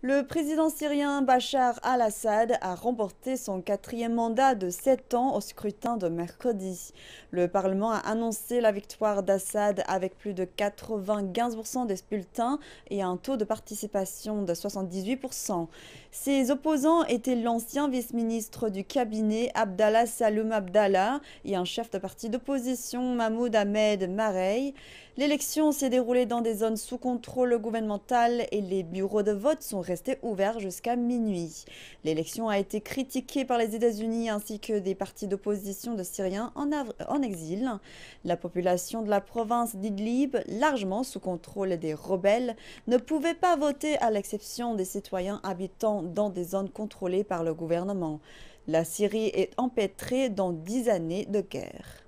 Le président syrien Bachar al-Assad a remporté son quatrième mandat de sept ans au scrutin de mercredi. Le Parlement a annoncé la victoire d'Assad avec plus de 95% des bulletins et un taux de participation de 78%. Ses opposants étaient l'ancien vice-ministre du cabinet Abdallah Saloum Abdallah et un chef de parti d'opposition Mahmoud Ahmed Marey. L'élection s'est déroulée dans des zones sous contrôle gouvernemental et les bureaux de vote sont rester ouvert jusqu'à minuit. L'élection a été critiquée par les États-Unis ainsi que des partis d'opposition de Syriens en, en, exil. La population de la province d'Idlib, largement sous contrôle des rebelles, ne pouvait pas voter à l'exception des citoyens habitant dans des zones contrôlées par le gouvernement. La Syrie est empêtrée dans dix années de guerre.